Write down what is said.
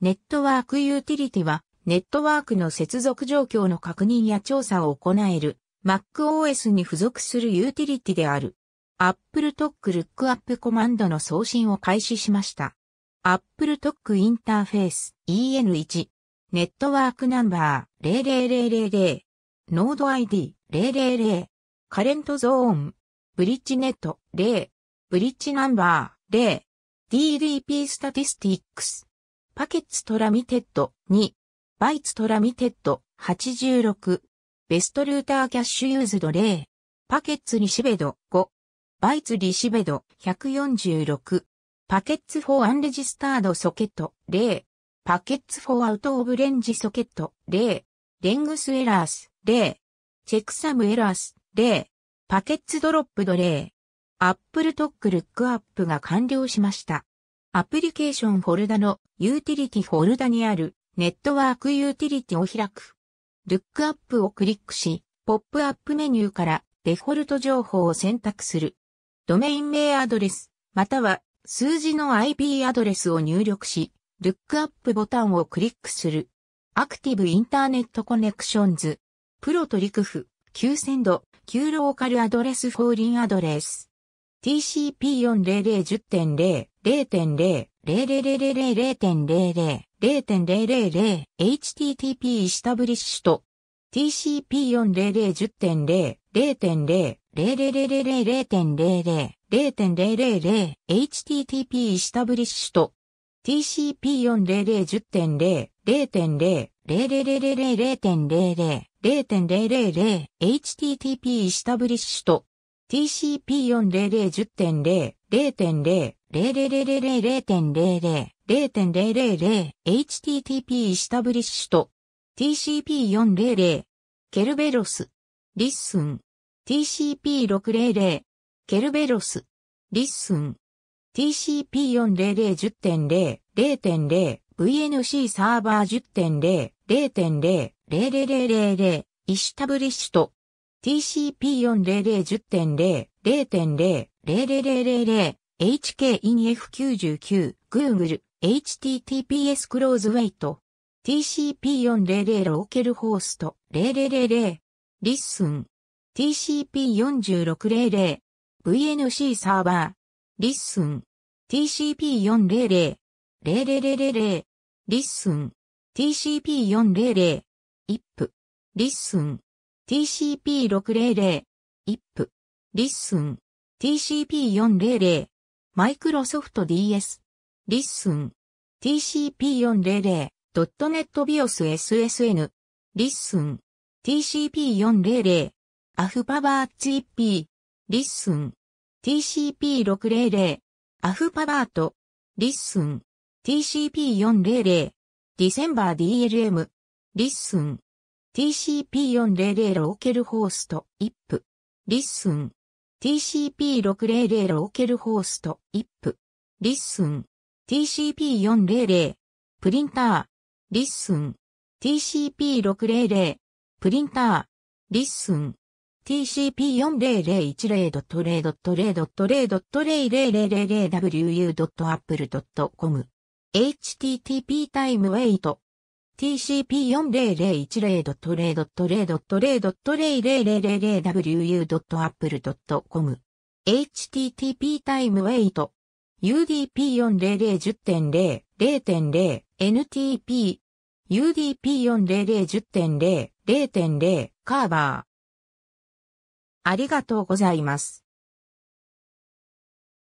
ネットワークユーティリティは、ネットワークの接続状況の確認や調査を行える MacOS に付属するユーティリティである。Apple Talk Lookup コマンドの送信を開始しました。Apple Talk インターフェース EN1 ネットワークナンバー00000ノード ID 000カレントゾーンブリッジネット0ブリッジナンバー0 DDP スタティスティックスパケッツトラミテッド2、バイツトラミテッド86、ベストルーターキャッシュユーズド0、パケッツリシベド5、バイツリシベド146、パケッツーアンレジスタードソケット0、パケッツーアウトオブレンジソケット0、レングスエラース0、チェックサムエラース0、パケッツドロップド0、アップルトックルックアップが完了しました。アプリケーションフォルダのユーティリティフォルダにあるネットワークユーティリティを開く。ルックアップをクリックし、ポップアップメニューからデフォルト情報を選択する。ドメイン名アドレス、または数字の IP アドレスを入力し、ルックアップボタンをクリックする。アクティブインターネットコネクションズ。プロトリクフ、9センド、ローカルアドレスフォーリンアドレス。TCP40010.0、0.0、0.000.00、0.000、HTTP イスタブリッシュと TCP40010.0、0.0、0.000.00、0.000、HTTP イスタブリッシュと TCP40010.0、0.0、0.000.00、0.000、HTTP イスタブリッシュと TCP40010.0、0.0、0.000.00、0.000、HTTP イスタブリッシュと TCP400、ケルベロス、リッスン、TCP600、ケルベロス、リッスン、TCP40010.0、0.0、VNC サーバー10.0、0.0、0000、イシュタブリッシュと TCP40010.0、0.0、00000、HKINF99、Google、https クローズウェイト TCP400 ローケルホースト0000リッスン TCP4600 VNC サーバーリッスン TCP400 0000リッスン TCP400 IP リッスン TCP600、IP、Listen、TCP400、マイクロソフト DS、Listen、TCP400、.NET BIOS SSN、Listen、TCP400、アフパバーツ EP、Listen、TCP600、アフパバート、Listen、TCP400、d ィ c e m b e r DLM、Listen、TCP400 ローケルホースト、IP。リッスン。TCP600 ローケルホースト、IP。リッスン。TCP400。プリンター。リッスン。TCP600。プリンター。リッスン。t c p 4 0 0 1 0 0 0 0 0 0 0 0 0 0 0 0 0 0 0 0 0 0 0 0 0イ0 0 0 0ト0 0 0 0 0 0 0 t c p 4 0 0 1 0 0 0 0 0 0 0 0 0 0 0 0 0 0 0 0 0 0 0 0 0 t 0 0 0 0 0 0 0 0 0 0 0 0 0 0 0 0 0 0 0 0 0 0 0 0 0 0 0 0 0 0 0 0 0 0 0 0 0 0 0 0 0 0 0 0 0 0 0